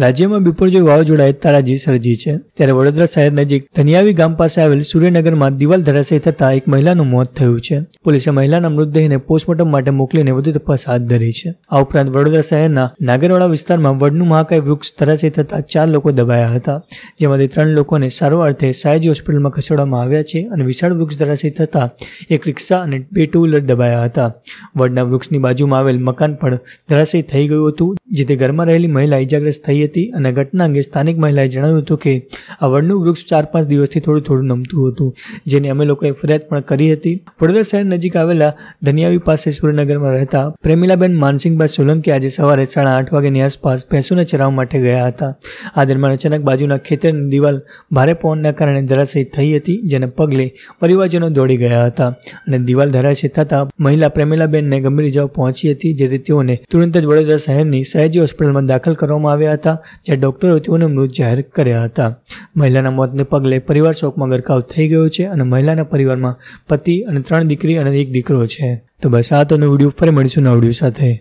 રાજ્યમાં બિપોરજોય વાવાઝોડાએ તારાજી સર્જી છે ત્યારે વડોદરા શહેર નજીક ધનિયાવી ગામ પાસે આવેલ સૂર્યનગરમાં દિવાલ ધરાશયી થતાં એક મહિલાનું મોત થયું છે પોલીસે મહિલાના મૃતદેહને પોસ્ટમોર્ટમ માટે મોકલીને વધુ તપાસ હાથ ધરી છે આ ઉપરાંત વડોદરા શહેરના નાગરવાડા વિસ્તારમાં વડનું મહાકાય વૃક્ષ ધરાશયી થતા ચાર લોકો દબાયા હતા જેમાંથી ત્રણ લોકોને સારવાર અર્થે સાયજી હોસ્પિટલમાં ખસેડવામાં આવ્યા છે અને વિશાળ વૃક્ષ ધરાશયી થતાં એક રિક્ષા અને બે ટુ વ્હીલર દબાયા હતા વડના વૃક્ષની બાજુમાં આવેલ મકાન પણ ધરાશયી થઈ ગયું હતું જેથી ઘરમાં રહેલી મહિલા ઇજાગ્રસ્ત થઈ મળી હતી અને ઘટના અંગે સ્થાનિક મહિલાએ જણાવ્યું હતું કે આ વડનું વૃક્ષ ચાર પાંચ દિવસથી થોડું થોડું નમતું હતું જેને અમે લોકોએ ફરિયાદ પણ કરી હતી વડોદરા શહેર નજીક આવેલા ધનિયાવી પાસે સુરેન્દ્રનગરમાં રહેતા પ્રેમિલાબેન માનસિંહભાઈ સોલંકી આજે સવારે સાડા આઠ વાગ્યાની આસપાસ ભેંસોને ચરાવવા માટે ગયા હતા આ દરમિયાન અચાનક બાજુના ખેતરની દિવાલ ભારે પવનના કારણે ધરાશયી થઈ હતી જેને પગલે પરિવારજનો દોડી ગયા હતા અને દિવાલ ધરાશયી થતાં મહિલા પ્રેમિલાબેનને ગંભીર ઇજાઓ પહોંચી હતી જેથી તેઓને તુરંત જ વડોદરા શહેરની સહેજી હોસ્પિટલમાં દાખલ કરવામાં આવ્યા હતા હતા જે ડોક્ટરો તેઓને મૃત જાહેર કર્યા હતા મહિલાના મોતને પગલે પરિવાર શોકમાં ગરકાવ થઈ ગયો છે અને મહિલાના પરિવારમાં પતિ અને ત્રણ દીકરી અને એક દીકરો છે તો બસ આ તો વિડીયો ફરી મળીશું નવડીઓ સાથે